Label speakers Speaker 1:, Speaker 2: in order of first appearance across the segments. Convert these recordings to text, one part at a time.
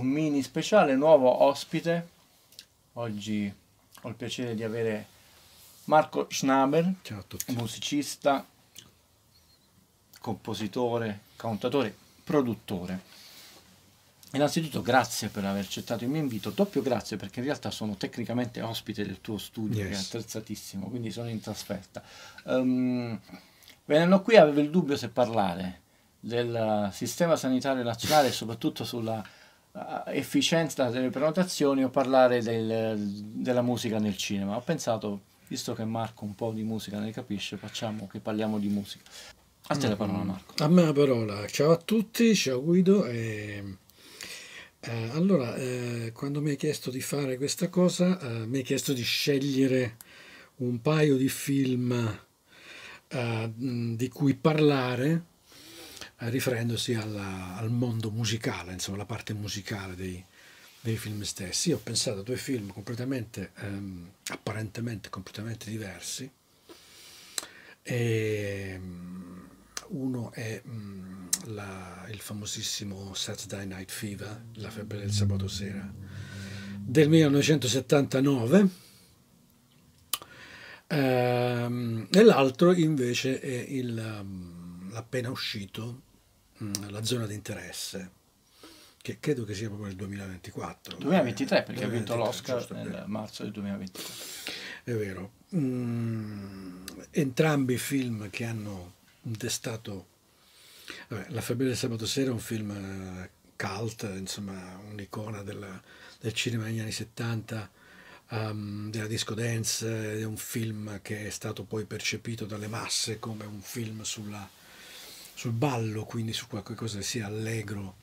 Speaker 1: mini speciale, nuovo ospite. Oggi ho il piacere di avere Marco Schnaber, musicista, compositore, cantatore, produttore. Innanzitutto grazie per aver accettato il mio invito, doppio grazie perché in realtà sono tecnicamente ospite del tuo studio, yes. che è attrezzatissimo, quindi sono in trasferta. Um, venendo qui avevo il dubbio se parlare del sistema sanitario nazionale e soprattutto sulla eh, efficienza delle prenotazioni o parlare del, della musica nel cinema. Ho pensato, visto che Marco un po' di musica ne capisce, facciamo che parliamo di musica.
Speaker 2: A te la mm-hmm. parola Marco. A me la parola. Ciao a tutti, ciao Guido. E... Eh, allora, eh, quando mi hai chiesto di fare questa cosa, eh, mi hai chiesto di scegliere un paio di film eh, di cui parlare eh, riferendosi alla, al mondo musicale, insomma, alla parte musicale dei, dei film stessi. Io ho pensato a due film completamente, ehm, apparentemente completamente diversi. E, mm, uno è mh, mm, la, il famosissimo Saturday Night Fever, La febbre del sabato sera, del 1979, ehm, e l'altro invece è mm, l'appena uscito Mm, la zona di interesse, che credo che sia proprio nel 2024. 2023 perché 2023, ha vinto l'Oscar nel
Speaker 1: marzo del 2023.
Speaker 2: È vero. Mm, entrambi i film che hanno destato... Vabbè, la Fabiola del sabato sera è un film eh, cult, insomma un'icona della, del cinema degli anni 70, um, ehm, della disco dance, è un film che è stato poi percepito dalle masse come un film sulla sul ballo, quindi su qualcosa che sia allegro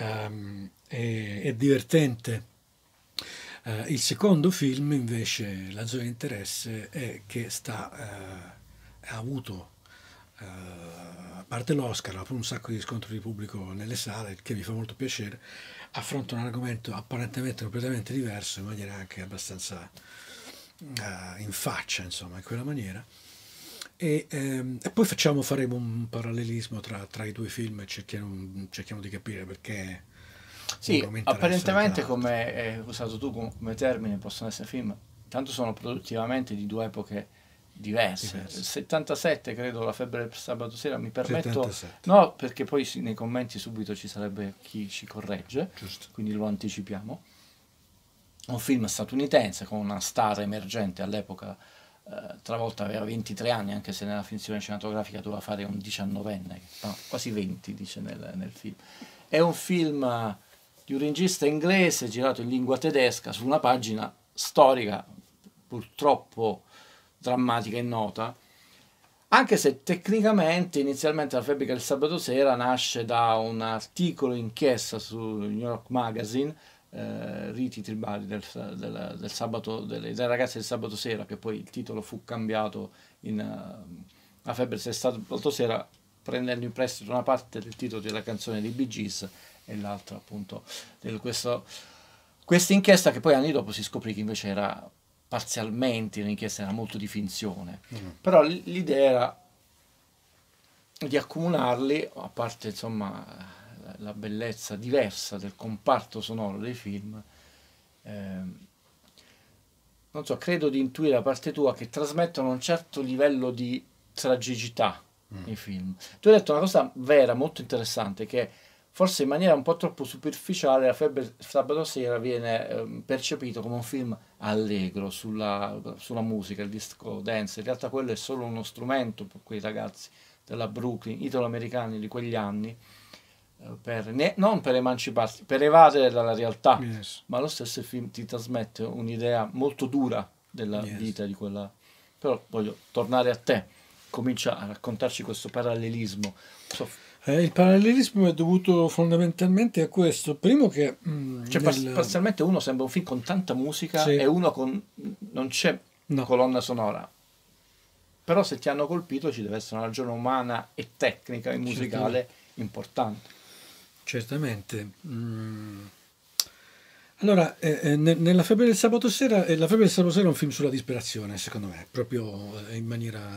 Speaker 2: um, e, e, divertente. Uh, il secondo film invece, la zona di interesse, è che sta, uh, ha avuto, uh, a parte l'Oscar, ha avuto un sacco di riscontri di pubblico nelle sale, che mi fa molto piacere, affronta un argomento apparentemente completamente diverso in maniera anche abbastanza in faccia, insomma, in quella maniera. E, ehm, e poi facciamo, faremo un parallelismo tra, tra i due film e cerchiamo, cerchiamo, di capire perché. Sì, apparentemente, come
Speaker 1: hai eh, usato tu come termine, possono essere film. Tanto sono produttivamente di due epoche diverse. diverse. 77, credo, la febbre del sabato sera. Mi permetto, no, perché poi nei commenti subito ci sarebbe chi ci corregge, quindi lo anticipiamo. Un film statunitense con una star emergente all'epoca eh, Travolta aveva 23 anni, anche se nella finzione cinematografica doveva fare un 19enne, no, quasi 20 dice nel, nel film. È un film di un regista inglese girato in lingua tedesca su una pagina storica purtroppo drammatica e nota, anche se tecnicamente inizialmente la fabbrica del sabato sera nasce da un articolo inchiesta su New York Magazine eh, riti tribali del, del, del sabato, delle, delle, ragazze del sabato sera, che poi il titolo fu cambiato in uh, eh, La febbre del sabato sera, prendendo in prestito una parte del titolo della canzone di Bee Gees e l'altra appunto di questa inchiesta che poi anni dopo si scoprì che invece era parzialmente un'inchiesta, era molto di finzione, mm. però l'idea era di accomunarli, a parte insomma la bellezza diversa del comparto sonoro dei film, eh, non so, credo di intuire da parte tua che trasmettono un certo livello di tragicità mm. film. Tu hai detto una cosa vera, molto interessante, che forse in maniera un po' troppo superficiale la febbre sabato sera viene eh, percepito come un film allegro sulla, sulla musica, il disco dance, in realtà quello è solo uno strumento per quei ragazzi della Brooklyn, italo-americani di quegli anni, per, ne, non per emanciparsi, per evadere dalla realtà, yes. ma lo stesso film ti trasmette un'idea molto dura della yes. vita di quella. Però voglio tornare a te, comincia a raccontarci questo parallelismo. So, eh, il
Speaker 2: parallelismo è dovuto fondamentalmente a questo. Primo che...
Speaker 1: Mm, cioè, nel... parzialmente uno sembra un film con tanta musica sì. e uno con... non c'è no. colonna sonora. Però se ti hanno colpito ci deve essere una ragione umana e tecnica e musicale certo.
Speaker 2: importante. Certamente. Mm. Allora, eh, eh nella Febbre del Sabato Sera, eh, La Febbre del Sabato Sera è un film sulla disperazione, secondo me, proprio eh, in maniera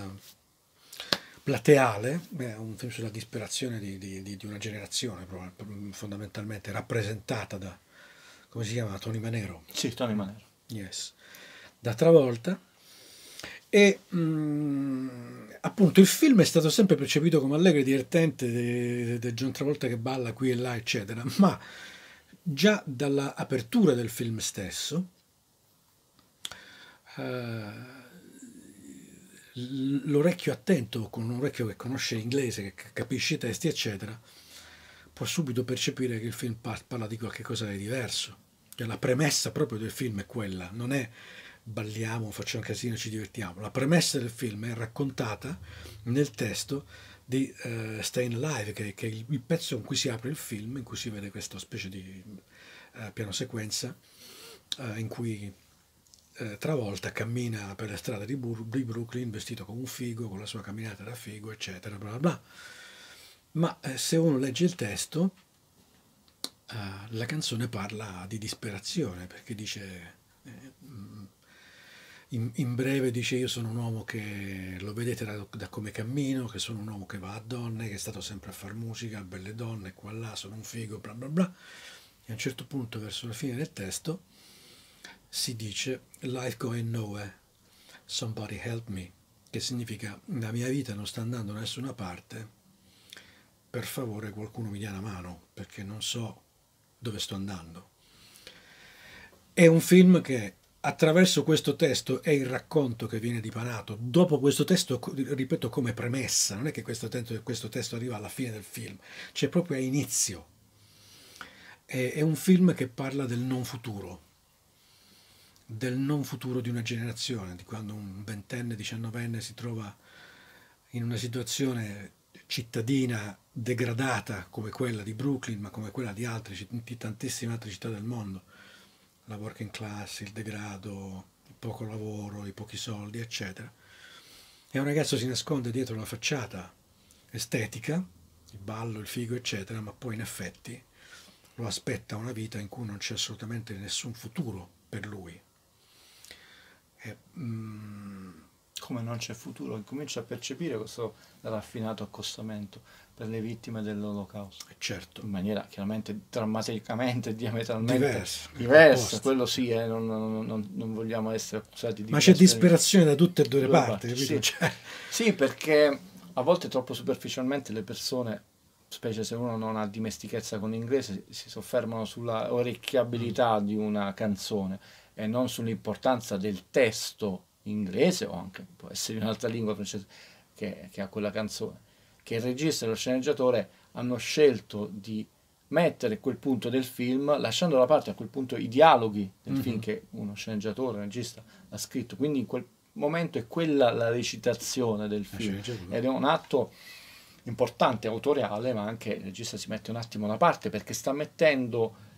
Speaker 2: plateale, è un film sulla disperazione di, di, di una generazione, fondamentalmente rappresentata da, come si chiama, Tony Manero. Sì, Tony Manero. Yes. Da Travolta e mh, mm, appunto il film è stato sempre percepito come allegro e divertente, di de John Travolta che balla qui e là, eccetera, ma già dall'apertura del film stesso, eh, l'orecchio attento, con un orecchio che conosce l'inglese, che capisce i testi, eccetera, può subito percepire che il film parla di qualcosa di diverso. Cioè, la premessa proprio del film è quella, non è balliamo, facciamo casino, ci divertiamo. La premessa del film è raccontata nel testo di uh, Stay Live, che, che, è il, pezzo con cui si apre il film, in cui si vede questa specie di uh, piano sequenza uh, in cui Travolta cammina per la strada di, di, Brooklyn vestito come un figo, con la sua camminata da figo, eccetera, bla bla. bla. Ma se uno legge il testo, la canzone parla di disperazione, perché dice... Eh, in, in, breve dice io sono un uomo che lo vedete da, da, come cammino, che sono un uomo che va a donne, che è stato sempre a far musica, a belle donne, qua là, sono un figo, bla bla bla. E a un certo punto verso la fine del testo si dice life going nowhere, somebody help me, che significa la mia vita non sta andando da nessuna parte, per favore qualcuno mi dia una mano perché non so dove sto andando. È un film che attraverso questo testo è il racconto che viene dipanato. Dopo questo testo, ripeto, come premessa, non è che questo, questo testo, arriva alla fine del film, c'è proprio a inizio. È, è un film che parla del non futuro, del non futuro di una generazione, di quando un ventenne, diciannovenne si trova in una situazione cittadina degradata come quella di Brooklyn, ma come quella di, altre, di tantissime altre città del mondo la working class, il degrado, il poco lavoro, i pochi soldi, eccetera. E un ragazzo si nasconde dietro la facciata estetica, il ballo, il figo, eccetera, ma poi in effetti lo aspetta una vita in cui non c'è assolutamente nessun futuro per lui. E, mm, Come non
Speaker 1: c'è futuro, Incomincia a percepire questo raffinato accostamento per le vittime dell'olocausto. Eh, certo. In maniera chiaramente drammaticamente, diametralmente diversa. diversa quello sì, eh, non, non, non, non, vogliamo essere accusati di... Ma c'è disperazione da tutte e due le parti. parti sì. Cioè. sì, perché a volte troppo superficialmente le persone specie se uno non ha dimestichezza con l'inglese, si soffermano sulla orecchiabilità mm. di una canzone e non sull'importanza del testo inglese o anche può essere in un'altra lingua francese che, che, ha quella canzone che il regista e lo sceneggiatore hanno scelto di mettere quel punto del film, lasciando da parte a quel punto i dialoghi del mm-hmm. film mhm. che uno sceneggiatore, un regista ha scritto. Quindi in quel momento è quella la recitazione del film ed è un atto importante, autoriale, ma anche il regista si mette un attimo da parte perché sta mettendo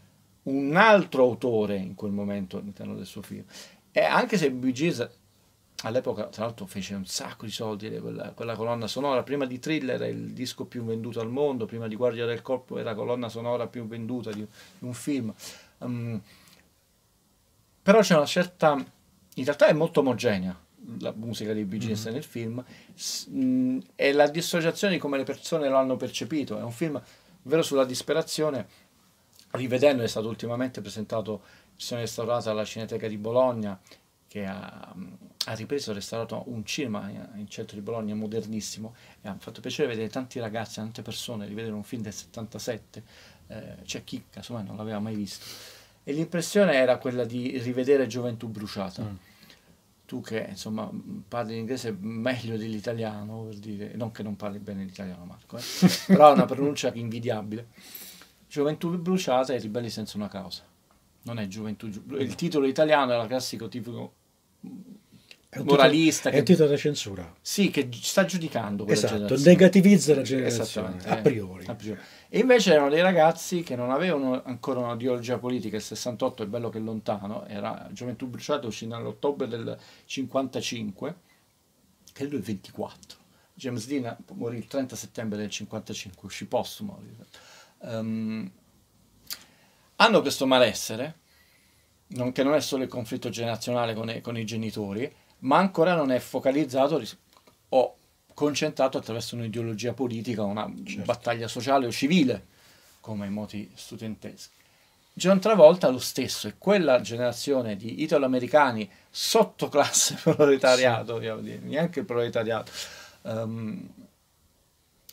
Speaker 1: un altro autore in quel momento all'interno del suo film. E anche se Bee all'epoca tra l'altro fece un sacco di soldi quella, quella, colonna sonora, prima di Thriller era il disco più venduto al mondo, prima di Guardia del Corpo era la colonna sonora più venduta di, un film. Um, però c'è una certa... in realtà è molto omogenea la musica dei Bee Gees mm -hmm. nel film S mh, e la dissociazione di come le persone lo hanno percepito. È un film vero sulla disperazione, rivedendo è stato ultimamente presentato, si è restaurata alla Cineteca di Bologna che ha... Mh, ha ripreso e restaurato un cinema in centro di Bologna modernissimo e ha fatto piacere vedere tanti ragazzi, tante persone, rivedere un film del 77, eh, c'è chi casomai non l'aveva mai visto. E l'impressione era quella di rivedere Gioventù bruciata. Mm. Tu che insomma parli l'inglese meglio dell'italiano, per dire, non che non parli bene l'italiano Marco, eh? però ha una pronuncia invidiabile. Gioventù bruciata e ribelli senza una causa. Non è gioventù, il titolo italiano era classico tipo moralista. Titolo, che... È un titolo
Speaker 2: da censura.
Speaker 1: Sì, che sta giudicando quella esatto, generazione. negativizza la generazione, eh, a priori. a priori. E invece erano dei ragazzi che non avevano ancora un'ideologia politica, il 68 è bello che è lontano, era Gioventù Bruciata, uscì nell'ottobre del 55, credo il 24. James Dean morì il 30 settembre del 55, uscì postumo. Um, ehm, hanno questo malessere, non, che non è solo il conflitto generazionale con con i genitori, ma ancora non è focalizzato o concentrato attraverso un'ideologia politica, una certo. battaglia sociale o civile, come i moti studenteschi. John Travolta lo stesso, e quella generazione di italo-americani sotto classe proletariato, sì. dire, neanche proletariato, um,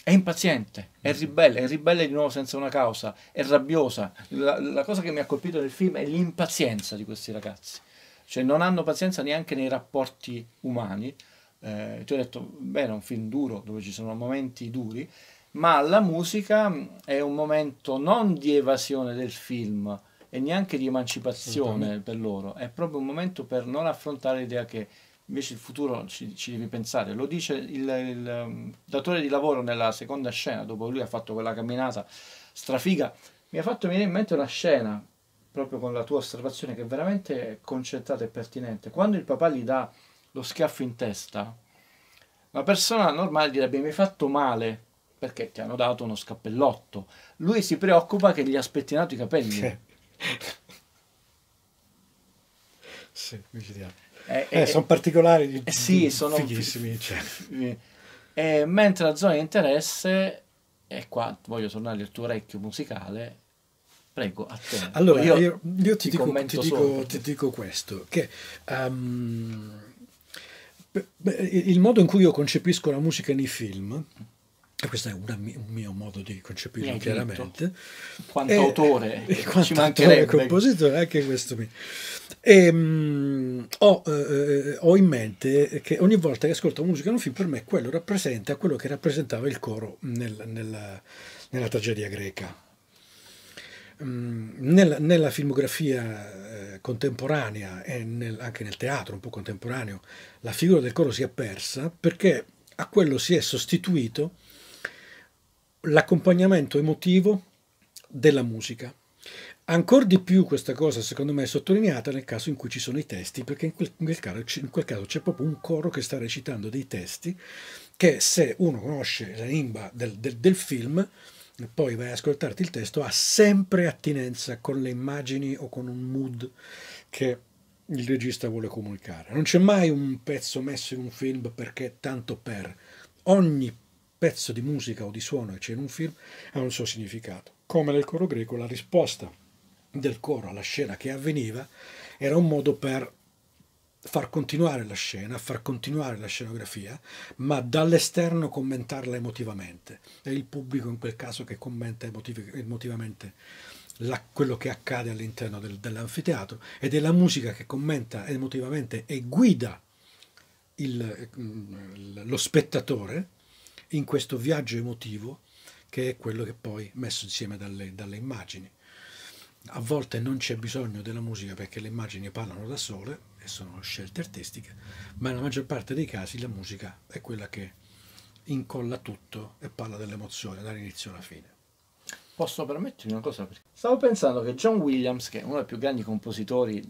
Speaker 1: è impaziente, è mm-hmm. ribelle, è ribelle di nuovo senza una causa, è rabbiosa. La, la cosa che mi ha colpito nel film è l'impazienza di questi ragazzi cioè non hanno pazienza neanche nei rapporti umani. Eh, ti ho detto, bene, è un film duro dove ci sono momenti duri, ma la musica mm, è un momento non di evasione del film e neanche di emancipazione per loro, è proprio un momento per non affrontare l'idea che invece il futuro ci, ci devi pensare. Lo dice il, il, mm, datore di lavoro nella seconda scena, dopo lui ha fatto quella camminata strafiga, mi ha fatto venire in mente una scena proprio con la tua osservazione che è veramente concentrata e pertinente. Quando il papà gli dà lo schiaffo in testa, la persona normale direbbe mi hai fatto male perché ti hanno dato uno scappellotto. Lui si preoccupa che gli ha spettinato i capelli.
Speaker 2: Sì, mi micidiale. Eh, eh, eh, sono particolari, eh, sì, sono fighissimi. Cioè.
Speaker 1: Eh, mentre la zona di interesse, e qua voglio tornare al tuo orecchio musicale, Prego, a te. Allora, io, io, io ti, ti, dico, ti, dico,
Speaker 2: ti, dico, questo, che um, il modo in cui io concepisco la musica nei film, e questo è una, un mio modo di concepirlo chiaramente, quanto è, autore, e, quanto ci autore compositore, anche questo mi... E, um, ho, eh, eh, ho, in mente che ogni volta che ascolto musica in un film, per me quello rappresenta quello che rappresentava il coro nel, nella, nella tragedia greca nella, nella, filmografia eh, contemporanea e nel, anche nel teatro un po' contemporaneo la figura del coro si è persa perché a quello si è sostituito l'accompagnamento emotivo della musica. Ancora di più questa cosa secondo me è sottolineata nel caso in cui ci sono i testi, perché in quel, in quel caso, c'è proprio un coro che sta recitando dei testi che se uno conosce la lingua del, del, del film e poi vai a ascoltarti il testo, ha sempre attinenza con le immagini o con un mood che il regista vuole comunicare. Non c'è mai un pezzo messo in un film perché tanto per ogni pezzo di musica o di suono che c'è in un film ha un suo significato. Come nel coro greco la risposta del coro alla scena che avveniva era un modo per far continuare la scena, far continuare la scenografia, ma dall'esterno commentarla emotivamente. È il pubblico in quel caso che commenta emotivamente la, quello che accade all'interno del, dell'anfiteatro ed è la musica che commenta emotivamente e guida il, mm, lo spettatore in questo viaggio emotivo che è quello che poi messo insieme dalle, dalle immagini a volte non c'è bisogno della musica perché le immagini parlano da sole e sono scelte artistiche, ma nella maggior parte dei casi la musica è quella che incolla tutto e parla dell'emozione dall'inizio alla fine.
Speaker 1: Posso permettermi una cosa? Stavo pensando che John Williams, che è uno dei più grandi compositori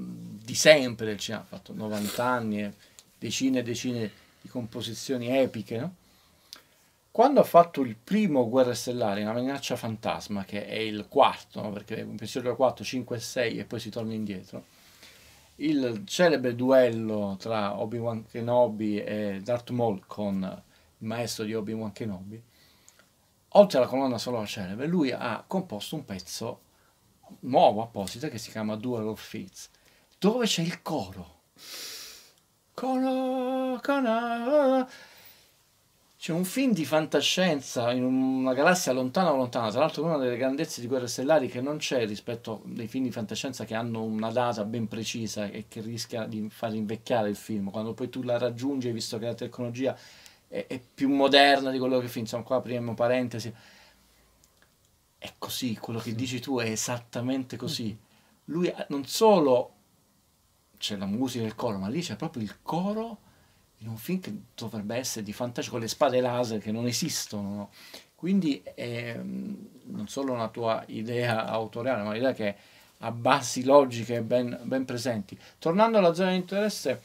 Speaker 1: di sempre del cinema, ha fatto 90 anni, e decine e decine di composizioni epiche, no? Quando ha fatto il primo Guerra Stellare, una minaccia fantasma, che è il quarto, no? perché un pensiero 4, 5 e 6 e poi si torna indietro, il celebre duello tra Obi-Wan Kenobi e Darth Maul con il maestro di Obi-Wan Kenobi, oltre alla colonna sonora celebre, lui ha composto un pezzo nuovo apposito che si chiama Duel of Fates, dove c'è il coro. Coro, coro, c'è un film di fantascienza in una galassia lontana lontana, tra l'altro una delle grandezze di Guerre Stellari che non c'è rispetto ai film di fantascienza che hanno una data ben precisa e che rischia di far invecchiare il film, quando poi tu la raggiungi, visto che la tecnologia è, è più moderna di quello che film, insomma qua apriamo parentesi, è così, quello che sì. dici tu è esattamente mm. così. Lui eh, non solo c'è la musica e il coro, ma lì c'è proprio il coro in un film che dovrebbe essere di fantasia con le spade laser che non esistono. No? Quindi è ehm, non solo una tua idea autoriale, ma un'idea che ha basi logiche ben, ben, presenti. Tornando alla zona di interesse,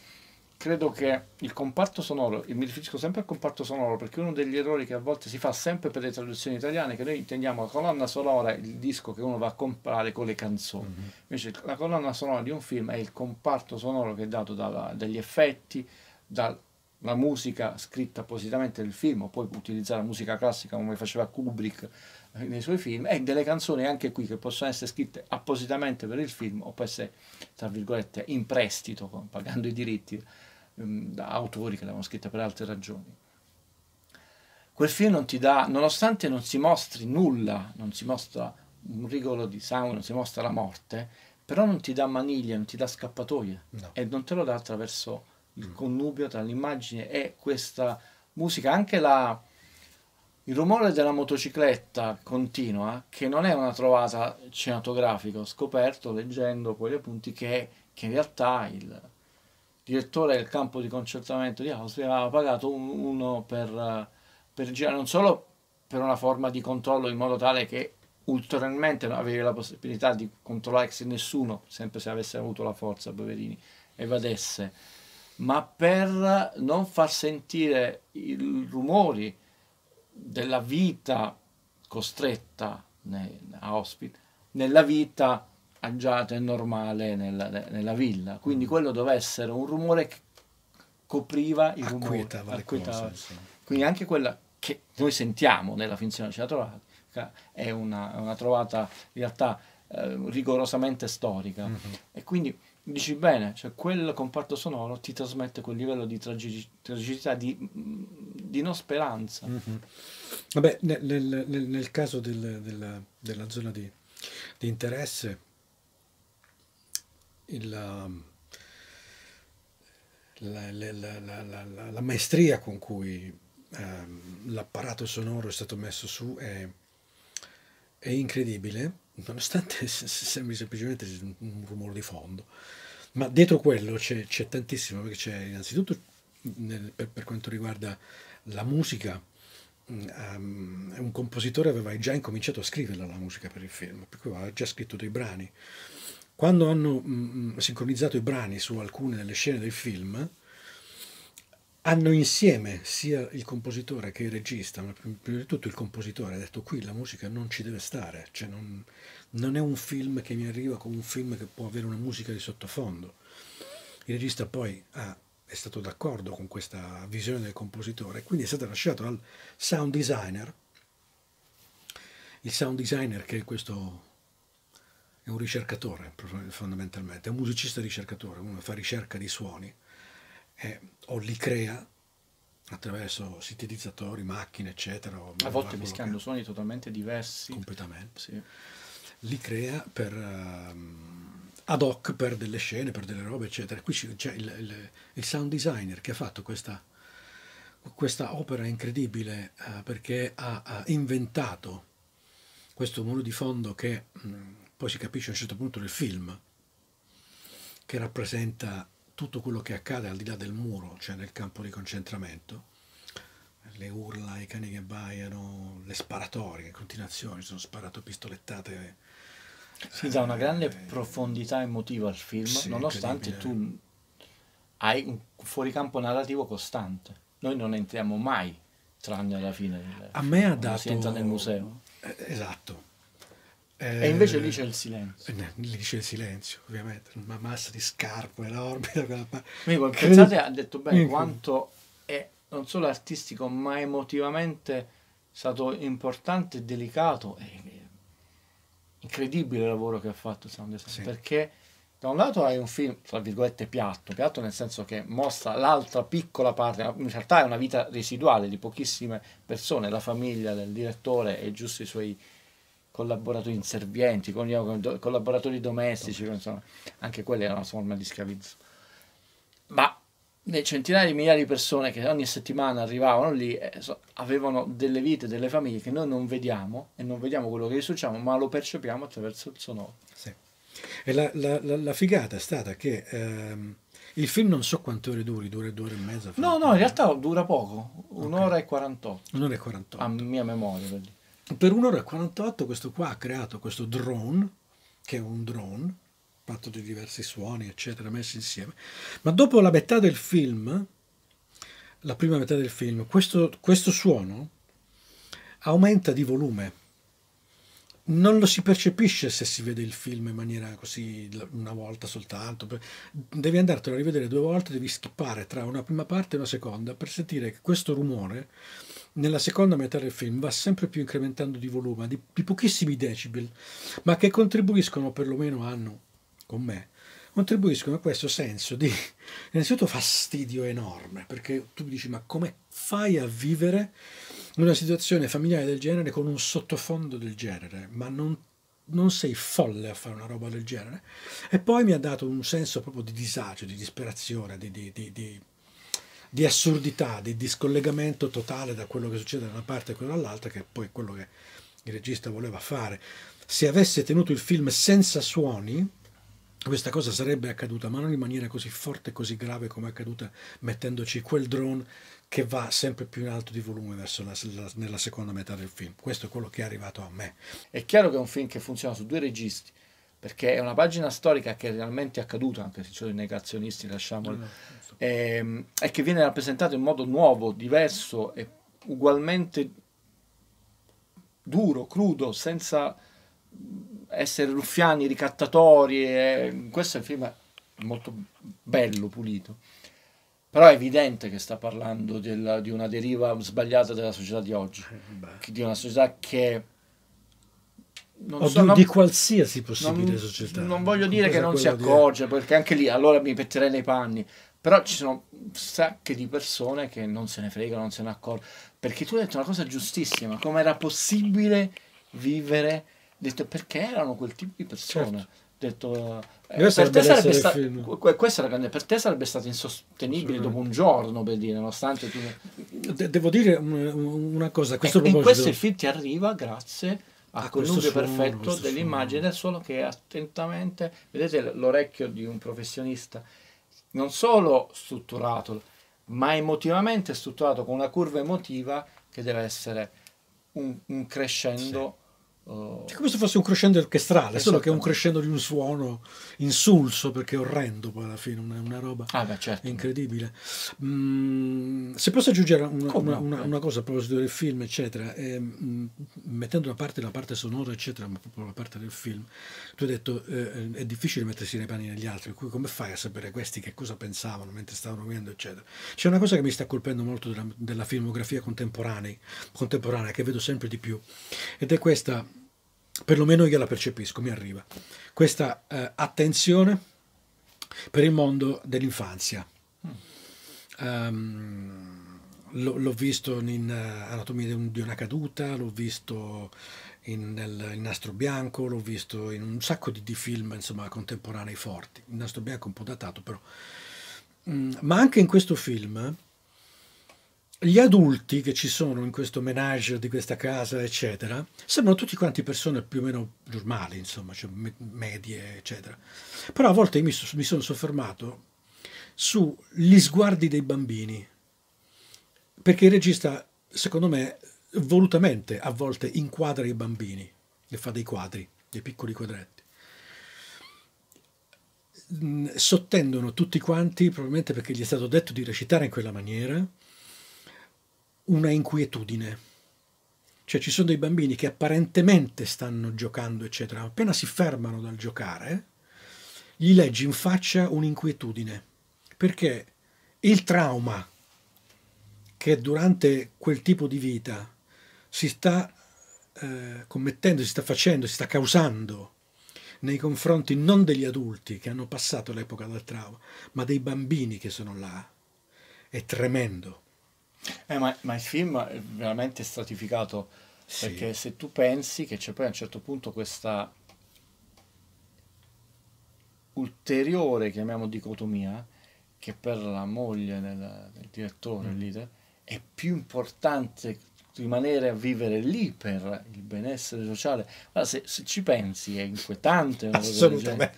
Speaker 1: credo che il comparto sonoro, e mi riferisco sempre al comparto sonoro, perché uno degli errori che a volte si fa sempre per le traduzioni italiane è che noi intendiamo la colonna sonora, il disco che uno va a comprare con le canzoni. Mm -hmm. Invece la colonna sonora di un film è il comparto sonoro che è dato dagli effetti, dalla musica scritta appositamente nel film, o poi utilizzare la musica classica come faceva Kubrick eh, nei suoi film, e delle canzoni anche qui che possono essere scritte appositamente per il film o può essere, tra virgolette, in prestito, pagando i diritti ehm, da autori che l'avevano scritta per altre ragioni. Quel film non ti dà, nonostante non si mostri nulla, non si mostra un rigolo di sangue, non si mostra la morte, però non ti dà maniglia, non ti dà scappatoie no. e non te lo dà attraverso il connubio tra l'immagine e questa musica, anche la, il rumore della motocicletta continua, che non è una trovata cinematografica, ho scoperto leggendo quegli appunti che, che in realtà il direttore del campo di concertamento di Austria aveva pagato un, uno per, per girare, non solo per una forma di controllo in modo tale che ulteriormente non avevi la possibilità di controllare se nessuno, sempre se avesse avuto la forza, poverini, evadesse ma per non far sentire i rumori della vita costretta a ospite, nella vita agiata e normale nella, nella villa. Quindi mm. quello doveva essere un rumore che copriva i rumore. Acquietava sì. Quindi anche quella che noi sentiamo nella finzione trovata è una, una trovata in realtà eh, rigorosamente storica. Mm -hmm. E quindi dici bene, cioè quel comparto sonoro ti trasmette quel livello di tragicità, di, di non speranza. Mm-hmm.
Speaker 2: Vabbè, nel, nel, nel caso del, della, della, zona di, di interesse, il, la, la, la, la, maestria con cui eh, l'apparato sonoro è stato messo su è, è incredibile nonostante sembri semplicemente un rumore di fondo. Ma dietro quello c'è, tantissimo, perché c'è innanzitutto nel, per, per, quanto riguarda la musica, um, un compositore aveva già incominciato a scriverla la musica per il film, per cui aveva già scritto dei brani. Quando hanno mh, mm, mm, sincronizzato i brani su alcune delle scene del film, hanno insieme sia il compositore che il regista, ma prima di tutto il compositore ha detto qui la musica non ci deve stare, cioè non, non è un film che mi arriva come un film che può avere una musica di sottofondo. Il regista poi ha, è stato d'accordo con questa visione del compositore, quindi è stato lasciato al sound designer, il sound designer che è questo è un ricercatore fondamentalmente, è un musicista ricercatore, uno fa ricerca di suoni eh, o li crea attraverso sintetizzatori, macchine, eccetera. A volte mischiando che... suoni totalmente diversi. Completamente. Sì. Li crea per, um, ad hoc per delle scene, per delle robe, eccetera. Qui c'è il, il, il, sound designer che ha fatto questa, questa opera incredibile uh, perché ha, ha, inventato questo muro di fondo che mh, mm, poi si capisce a un certo punto nel film, che rappresenta tutto quello che accade al di là del muro, cioè nel campo di concentramento, le urla, i cani che baiano, le sparatorie in continuazione, sono sparato pistolettate. Si dà una eh, grande eh, profondità
Speaker 1: emotiva al film, sì, nonostante tu hai un fuoricampo narrativo costante. Noi non entriamo mai, tranne alla fine. A me ha dato... Si entra nel
Speaker 2: museo. Eh, esatto, e invece lì c'è il silenzio. Eh, lì c'è il silenzio, ovviamente, una massa di scarpe enorme. Quella... Quindi, pensate, ha detto bene
Speaker 1: quanto è non solo artistico, ma emotivamente stato importante, delicato e incredibile il lavoro che ha fatto Sound Design. Sì. Perché da un lato hai un film, tra virgolette, piatto, piatto nel senso che mostra l'altra piccola parte, in realtà è una vita residuale di pochissime persone, la famiglia del direttore e giusto i suoi collaboratori inservienti, con, con collaboratori domestici, insomma, anche quella era una forma di schiavizzo. Ma le centinaia di migliaia di persone che ogni settimana arrivavano lì eh, so, avevano delle vite, delle famiglie che noi non vediamo e non vediamo quello che gli succede, ma lo percepiamo attraverso il sonoro. Sì.
Speaker 2: E la, la, la, la, figata è stata che ehm, il film non so quante ore duri, dura due ore e mezza. No, no, in realtà dura poco,
Speaker 1: un'ora okay. e 48.
Speaker 2: Un'ora e 48. A mia memoria. Quindi. Per un'ora e 48 questo qua ha creato questo drone, che è un drone, fatto di diversi suoni, eccetera, messi insieme. Ma dopo la metà del film, la prima metà del film, questo, questo suono aumenta di volume. Non lo si percepisce se si vede il film in maniera così una volta soltanto. Devi andartelo a rivedere due volte, devi schippare tra una prima parte e una seconda per sentire che questo rumore nella seconda metà del film va sempre più incrementando di volume, di, di pochissimi decibel, ma che contribuiscono perlomeno hanno, con me, contribuiscono a questo senso di innanzitutto fastidio enorme, perché tu mi dici ma come fai a vivere una situazione familiare del genere con un sottofondo del genere, ma non, non sei folle a fare una roba del genere. E poi mi ha dato un senso proprio di disagio, di disperazione, di, di, di, di assurdità, di discollegamento totale da quello che succede da una parte e quello dall'altra, che è poi quello che il regista voleva fare. Se avesse tenuto il film senza suoni, questa cosa sarebbe accaduta, ma non in maniera così forte e così grave come è accaduta mettendoci quel drone che va sempre più in alto di volume verso la, la, nella seconda metà del film. Questo è quello che è arrivato a me.
Speaker 1: È chiaro che è un film che funziona su due registi, perché è una pagina storica che è realmente accaduta, anche se ci sono i negazionisti, lasciamo... No, mm e, ehm, e che viene rappresentato in modo nuovo, diverso e ugualmente duro, crudo, senza essere ruffiani, ricattatori. E... Questo è un film molto bello, pulito. Però è evidente che sta parlando della, di una deriva sbagliata della società di oggi, Beh. di una società che...
Speaker 2: Non o so, di, non, di qualsiasi possibile non, società. Non voglio dire che non si accorge,
Speaker 1: di... perché anche lì allora mi metterei nei panni, però ci sono sacche di persone che non se ne fregano, non se ne accorgono. Perché tu hai detto una cosa giustissima, come era possibile vivere, detto perché erano quel tipo di persone. Certo. Detto,
Speaker 2: eh, per, te sarebbe sta-
Speaker 1: sarebbe, per te sarebbe stato insostenibile dopo un giorno per dire nonostante tu
Speaker 2: De- devo dire una cosa questo eh, in questo il
Speaker 1: film ti arriva grazie a, a connubio perfetto dell'immagine solo che attentamente vedete l'orecchio di un professionista non solo strutturato, ma emotivamente strutturato con una curva emotiva che deve essere un, un
Speaker 2: crescendo Oh, è come se fosse un crescendo orchestrale, solo che è un crescendo di un suono insulso perché è orrendo poi alla fine, una, una roba ah, beh, certo. incredibile. Mm, se posso aggiungere una, una, no? una, cosa a proposito del film, eccetera, e, mm, mettendo da parte la parte sonora, eccetera, ma proprio la parte del film, tu hai detto eh, è difficile mettersi nei panni negli altri, come fai a sapere questi che cosa pensavano mentre stavano vivendo, eccetera. C'è una cosa che mi sta colpendo molto della, della filmografia contemporanea, contemporanea, che vedo sempre di più, ed è questa perlomeno io la percepisco, mi arriva, questa eh, attenzione per il mondo dell'infanzia. Um, l'ho visto in uh, Anatomia di una caduta, l'ho visto in, nel, in Nastro Bianco, l'ho visto in un sacco di, di, film insomma, contemporanei forti. Il Nastro Bianco è un po' datato, però. Mm, ma anche in questo film gli adulti che ci sono in questo menage di questa casa, eccetera, sembrano tutti quanti persone più o meno normali, insomma, cioè medie, eccetera. Però a volte mi, mi sono soffermato sugli sguardi dei bambini, perché il regista, secondo me, volutamente a volte inquadra i bambini, e fa dei quadri, dei piccoli quadretti. Sottendono tutti quanti, probabilmente perché gli è stato detto di recitare in quella maniera, una inquietudine. Cioè ci sono dei bambini che apparentemente stanno giocando, eccetera, ma appena si fermano dal giocare, gli leggi in faccia un'inquietudine. Perché il trauma che durante quel tipo di vita si sta eh, commettendo, si sta facendo, si sta causando nei confronti non degli adulti che hanno passato l'epoca del trauma, ma dei bambini che sono là, è tremendo.
Speaker 1: Eh, ma, ma, il film è veramente stratificato sì. perché se tu pensi che c'è poi a un certo punto questa ulteriore, chiamiamo dicotomia, che per la moglie del, del direttore mm. leader, è più importante rimanere a vivere lì per il benessere sociale. Allora, se, se ci pensi è inquietante. Assolutamente.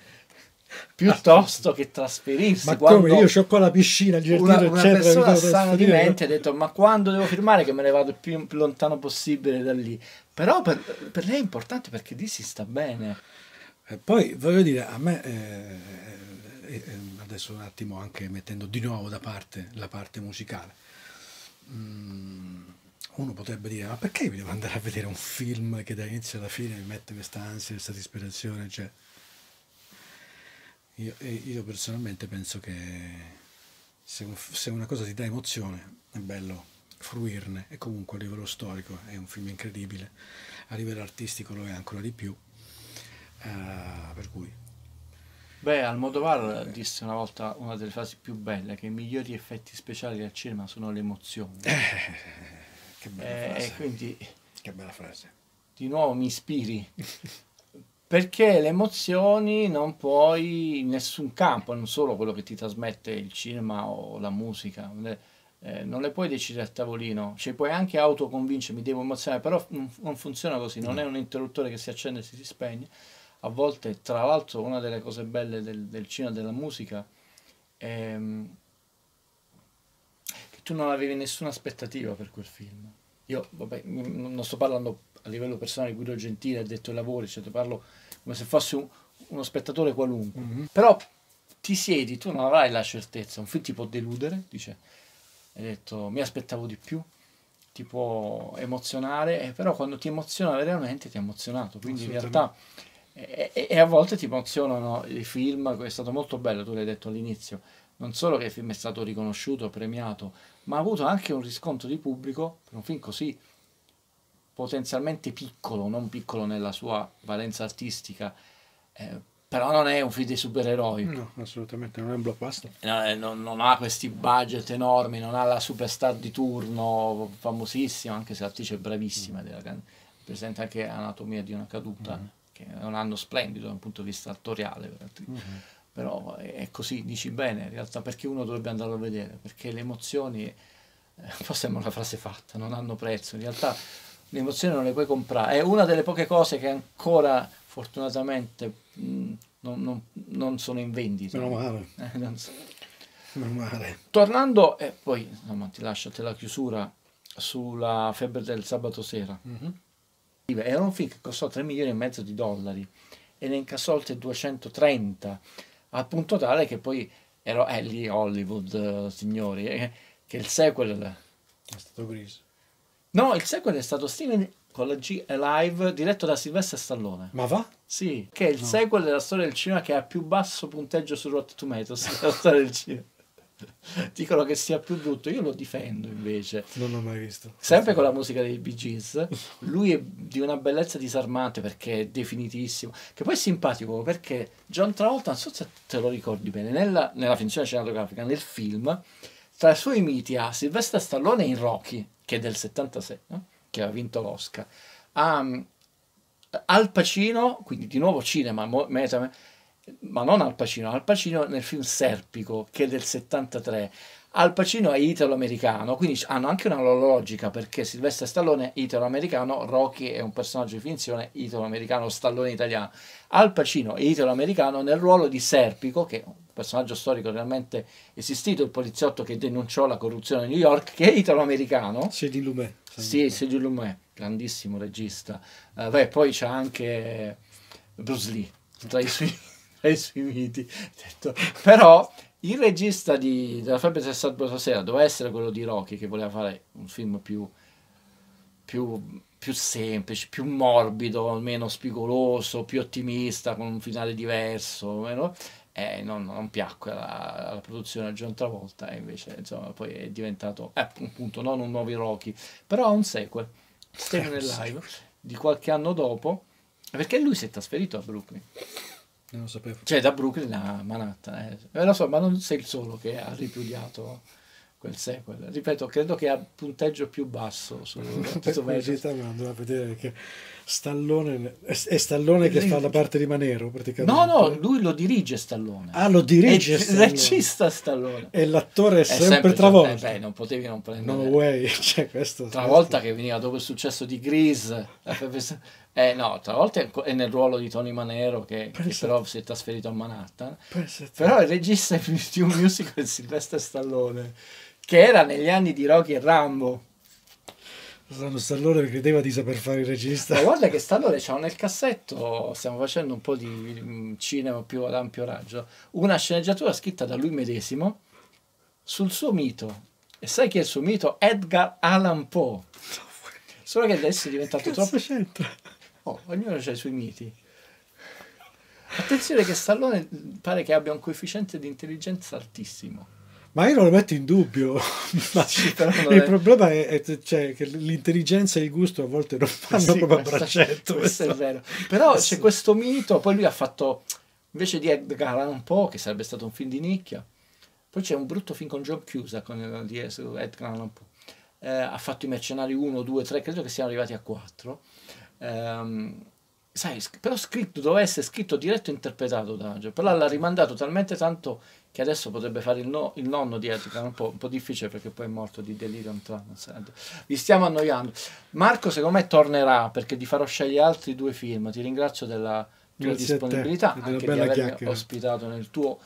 Speaker 1: piuttosto che trasferirsi. Ma come io
Speaker 2: ho qua la piscina, il giardino, una, una persona sana di mente
Speaker 1: ha detto "Ma quando devo firmare che me ne vado il più lontano possibile da lì". Però
Speaker 2: per, per lei è importante perché lì si sta bene. E eh, poi voglio dire, a me eh eh, eh, eh, adesso un attimo anche mettendo di nuovo da parte la parte musicale. Mm uno potrebbe dire ma perché mi devo andare a vedere un film che da inizio alla fine mi mette questa ansia, questa disperazione cioè, io, io personalmente penso che se, se, una cosa ti dà emozione è bello fruirne e comunque a livello storico è un film incredibile, a livello artistico lo è ancora di più, uh, per cui...
Speaker 1: Beh, Almodovar eh. disse una volta una delle frasi più belle, che i migliori effetti speciali del cinema sono le emozioni. Eh, che bella eh, frase. E quindi... Che bella frase. Di nuovo mi ispiri. perché le emozioni non puoi in nessun campo, non solo quello che ti trasmette il cinema o la musica, eh, non le puoi decidere a tavolino, cioè puoi anche autoconvincermi, devo emozionare, però non funziona così, non mm. è un interruttore che si accende e si spegne. A volte, tra l'altro, una delle cose belle del, del cinema, della musica, è ehm, che tu non avevi nessuna aspettativa per quel film. Io, vabbè, non sto parlando a livello personale Guido Gentile, ha detto i lavori, cioè ti parlo come se fossi un, uno spettatore qualunque. Mm-hmm. Però ti siedi, tu non avrai la certezza, un film ti può deludere, dice, hai detto mi aspettavo di più, ti può emozionare, eh, però quando ti emoziona veramente ti ha emozionato, quindi in realtà... E, eh, eh, e, a volte ti emozionano i film, è stato molto bello, tu l'hai detto all'inizio, non solo che il film è stato riconosciuto, premiato, ma ha avuto anche un riscontro di pubblico per un film così potenzialmente piccolo, non piccolo nella sua valenza artistica, eh, però non è un film di
Speaker 2: supereroi. No, assolutamente, non è un blockbuster.
Speaker 1: Eh, no, eh, non, non, ha questi budget enormi, non ha la superstar di turno famosissima, anche se l'attrice è bravissima, mm. della, presente anche Anatomia di una caduta, mm. che è un anno splendido dal punto di vista attoriale. Mm. Però è così, dici bene, in realtà perché uno dovrebbe andarlo a vedere? Perché le emozioni, eh, forse eh, sembra una frase fatta, non hanno prezzo, in realtà emozioni non le puoi comprare. È una delle poche cose che ancora fortunatamente mh, mm, non, non, non, sono in vendita. Meno male. Eh, so.
Speaker 2: Meno male.
Speaker 1: Tornando, e eh, poi insomma, ti lascio te la chiusura sulla febbre del sabato sera. Mm-hmm. Era un film che costò 3 milioni e mezzo di dollari e ne incassò oltre 230, al punto tale che poi ero eh, lì Hollywood, signori, eh, che il sequel...
Speaker 2: È stato grigio.
Speaker 1: No, il sequel è stato Steven con la G Alive diretto da Sylvester Stallone. Ma va? Sì, che è il no. sequel della storia del cinema che ha più basso punteggio su Rotten Tomatoes della storia del cinema. Dicono che sia più brutto, io lo difendo invece. Non l'ho mai visto. Sempre con la musica dei Bee Gees. Lui è di una bellezza disarmante perché è definitissimo. Che poi è simpatico perché John Travolta, non so se te lo ricordi bene, nella, nella finzione cinematografica, nel film, tra i suoi miti ha Sylvester Stallone in Rocky che è del 76, no? che ha vinto l'Oscar, um, Al Pacino, quindi di nuovo cinema, meta, ma non Al Pacino, Al Pacino nel film Serpico, che è del 73, al Pacino è italo-americano, quindi hanno anche una loro logica perché Silvestre Stallone è italo-americano, Rocky è un personaggio di finzione italo-americano, Stallone italiano. Al Pacino è italo-americano nel ruolo di Serpico, che è un personaggio storico realmente esistito, il poliziotto che denunciò la corruzione a New York, che è italo-americano. Cedi Lumet. Sì, Cedi Lumet, grandissimo regista. Uh, beh, poi c'è anche Bruce Lee tra i suoi, tra i suoi miti. Detto. Però il regista di, della Febbre del Sabato Sera doveva essere quello di Rocky che voleva fare un film più, più, più semplice, più morbido, meno spigoloso, più ottimista, con un finale diverso. Meno, eh, non, non, piacque alla, produzione a John Travolta e invece insomma, poi è diventato eh, appunto non un nuovo Rocky però ha un sequel
Speaker 2: Stay nel Live
Speaker 1: di qualche anno dopo perché lui si è trasferito a Brooklyn non lo sapevo. Cioè, da Brooklyn a Manhattan. Eh. Eh, lo so, ma non sei il solo che ha ripudiato quel sequel. Ripeto, credo che ha punteggio più basso su curiosità
Speaker 2: mi andrò a vedere che Stallone è Stallone che fa la parte di Manero praticamente. No, no,
Speaker 1: lui lo dirige Stallone. Ah, lo dirige è Stallone. regista Stallone. E
Speaker 2: l'attore è sempre, è sempre travolto. Cioè, eh, beh,
Speaker 1: non potevi non prendere. No way, cioè questo Travolta questo. che veniva dopo il successo di Grease. Eh no, tra travolta è nel ruolo di Tony Manero che, che però si è trasferito a Manhattan. Presetto. Però il regista di un musical è Silvestre Stallone, che era negli anni di Rocky e Rambo.
Speaker 2: Stallone, Stallone credeva di saper fare il regista. Ma guarda
Speaker 1: che Stallone c'ha nel cassetto, stiamo facendo un po' di mm, cinema più ad ampio raggio, una sceneggiatura scritta da lui medesimo sul suo mito. E sai chi è il suo mito? Edgar Allan Poe. Solo che adesso è diventato che troppo. C'entra? Oh, ognuno ha i suoi miti. Attenzione che Stallone pare che abbia un coefficiente di intelligenza altissimo.
Speaker 2: Ma io non lo metto in dubbio. Sì, il è... problema è, è cioè, che l'intelligenza e il gusto a volte non eh fanno sì, proprio questo, a braccetto. Questo, questo è vero. Però questo. c'è questo mito, poi lui ha fatto, invece di Edgar Allan
Speaker 1: Poe, che sarebbe stato un film di nicchia, poi c'è un brutto film con John Chiusa, con, di Edgar Allan Poe. Eh, ha fatto i mercenari 1, 2, 3, credo che siano arrivati a 4 ehm, sai, però scritto, doveva essere scritto diretto e interpretato da Angelo, però l'ha rimandato talmente tanto che adesso potrebbe fare il, no, il nonno di Etica, un, un po', difficile perché poi è morto di delirium tremens. Vi stiamo annoiando. Marco secondo me tornerà perché ti farò scegliere altri due film, ti ringrazio della tua Grazie disponibilità, anche di avermi ospitato nel tuo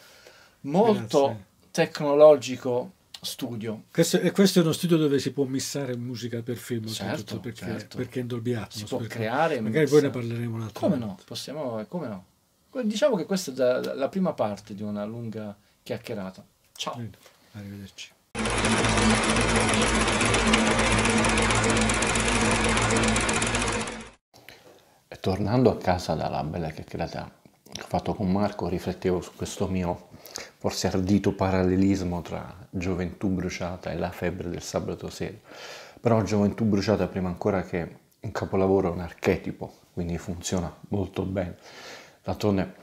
Speaker 1: molto Grazie. tecnologico studio.
Speaker 2: Questo, e questo è uno studio dove si può missare musica per film, certo, perché, certo. perché in Dolby Atmos. Si può perché, creare. Magari messa. poi ne parleremo un altro. Come no?
Speaker 1: Possiamo, come no? Diciamo che questa è la, la prima parte di una lunga chiacchierata. Ciao. Bene, arrivederci. tornando a casa dalla bella chiacchierata fatto con Marco riflettevo su questo mio forse ardito parallelismo tra gioventù bruciata e la febbre del sabato sera. Però gioventù bruciata prima ancora che un capolavoro è un archetipo, quindi funziona molto bene. D'altronde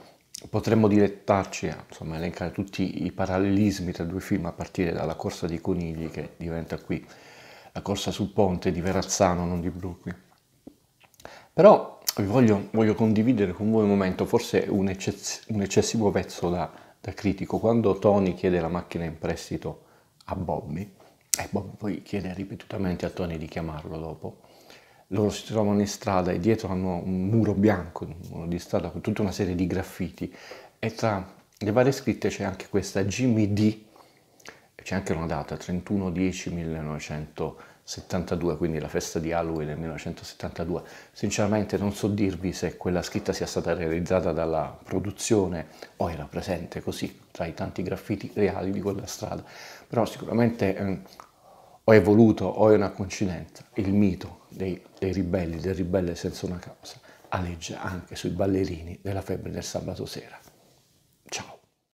Speaker 1: potremmo dilettarci a insomma, elencare tutti i parallelismi tra due film a partire dalla corsa dei conigli che diventa qui la corsa sul ponte di Verazzano, non di Brooklyn. Però voglio, voglio, condividere con voi un momento, forse un, eccess- un eccessivo pezzo da, da, critico. Quando Tony chiede la macchina in prestito a Bobby, e Bobby poi chiede ripetutamente a Tony di chiamarlo dopo, loro si trovano in strada e dietro hanno un muro bianco di strada con tutta una serie di graffiti e tra le varie scritte c'è anche questa Jimmy D, c'è anche una data, 31 10 1900 72, quindi la festa di Halloween nel 1972. Sinceramente non so dirvi se quella scritta sia stata realizzata dalla produzione o era presente così tra i tanti graffiti reali di quella strada, però sicuramente eh, o è voluto o è una coincidenza. Il mito dei, dei ribelli, del ribelle senza una causa, aleggia anche sui ballerini della febbre del sabato sera. Ciao!